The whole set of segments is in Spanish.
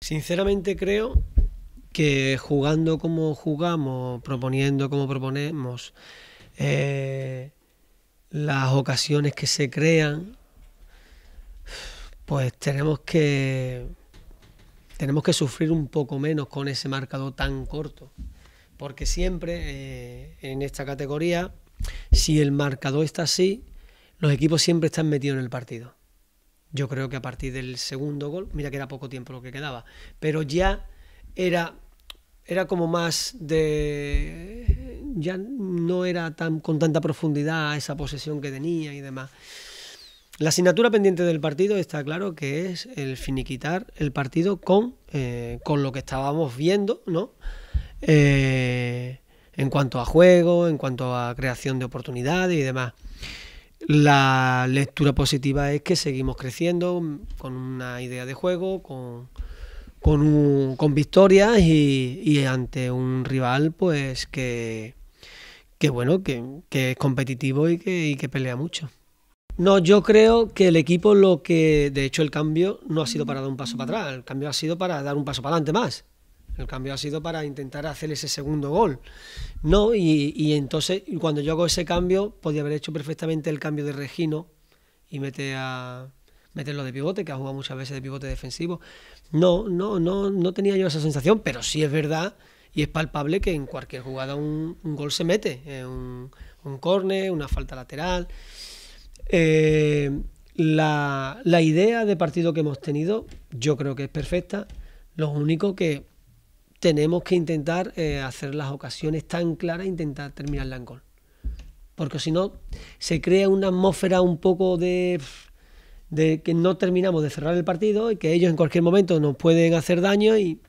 Sinceramente creo que jugando como jugamos, proponiendo como proponemos, eh, las ocasiones que se crean, pues tenemos que tenemos que sufrir un poco menos con ese marcador tan corto. Porque siempre eh, en esta categoría, si el marcador está así, los equipos siempre están metidos en el partido. Yo creo que a partir del segundo gol, mira que era poco tiempo lo que quedaba, pero ya era, era como más de... ya no era tan, con tanta profundidad esa posesión que tenía y demás. La asignatura pendiente del partido está claro que es el finiquitar el partido con, eh, con lo que estábamos viendo, ¿no? Eh, en cuanto a juego, en cuanto a creación de oportunidades y demás. La lectura positiva es que seguimos creciendo con una idea de juego, con, victorias y, ante un rival pues que, que bueno, que, es competitivo y que, que pelea mucho. No, yo creo que el equipo lo que, de hecho, el cambio no ha sido para dar un paso para atrás, el cambio ha sido para dar un paso para adelante más. El cambio ha sido para intentar hacer ese segundo gol, ¿no? Y, entonces, cuando yo hago ese cambio, podía haber hecho perfectamente el cambio de Regino y meter a meterlo de pivote, que ha jugado muchas veces de pivote defensivo. No, no, no, no tenía yo esa sensación, pero sí es verdad y es palpable que en cualquier jugada un, gol se mete, eh, un, córner, una falta lateral. Eh, la, la idea de partido que hemos tenido yo creo que es perfecta, lo único que tenemos que intentar eh, hacer las ocasiones tan claras e intentar terminar el gol. Porque si no, se crea una atmósfera un poco de, de que no terminamos de cerrar el partido y que ellos en cualquier momento nos pueden hacer daño y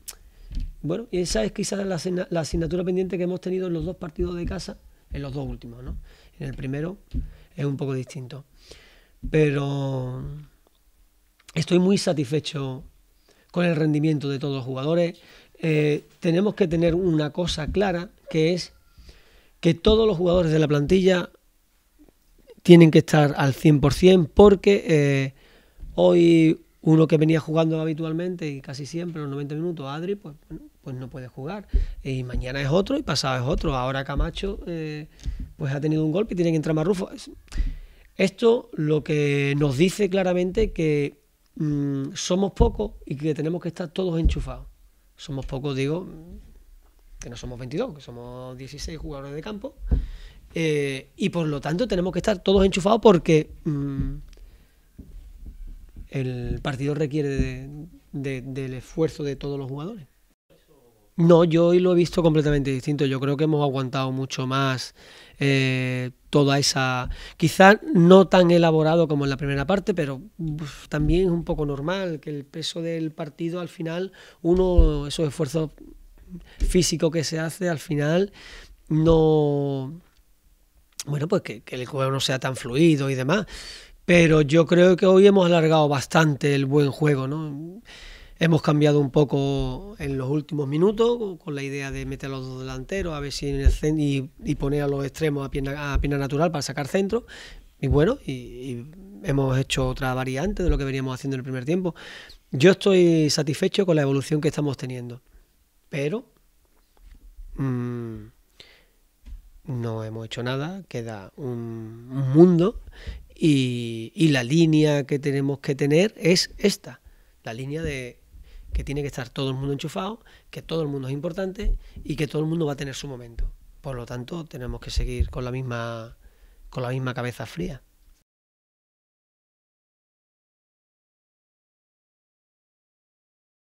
bueno, y esa es quizás la, la, asignatura pendiente que hemos tenido en los dos partidos de casa, en los dos últimos, ¿no? En el primero es un poco distinto. Pero estoy muy satisfecho con el rendimiento de todos los jugadores. Eh, tenemos que tener una cosa clara, que es que todos los jugadores de la plantilla tienen que estar al 100% porque eh, hoy uno que venía jugando habitualmente y casi siempre los 90 minutos, Adri, pues, pues, no puede jugar. Y mañana es otro y pasado es otro. Ahora Camacho eh, pues ha tenido un golpe y tiene que entrar Marrufo. Esto lo que nos dice claramente que mm, somos pocos y que tenemos que estar todos enchufados somos pocos, digo, que no somos 22, que somos 16 jugadores de campo. Eh, y por lo tanto tenemos que estar todos enchufados porque mm, el partido requiere del esfuerzo de todos los jugadores. No, yo hoy lo he visto completamente distinto. Yo creo que hemos aguantado mucho más. Eh, toda esa. Quizás no tan elaborado como en la primera parte, pero también es un poco normal que el peso del partido al final, uno, esos esfuerzos físicos que se hace al final, no. Bueno, pues que, que el juego no sea tan fluido y demás. Pero yo creo que hoy hemos alargado bastante el buen juego, ¿no? Hemos cambiado un poco en los últimos minutos con la idea de meter a los dos delanteros a ver si y, poner a los extremos a pierna, natural para sacar centro. Y bueno, hemos hecho otra variante de lo que veníamos haciendo en el primer tiempo. Yo estoy satisfecho con la evolución que estamos teniendo, pero mm, no hemos hecho nada, queda un, mundo y la línea que tenemos que tener es esta, la línea de que tiene que estar todo el mundo enchufado, que todo el mundo es importante y que todo el mundo va a tener su momento. Por lo tanto, tenemos que seguir con la misma, con la misma cabeza fría.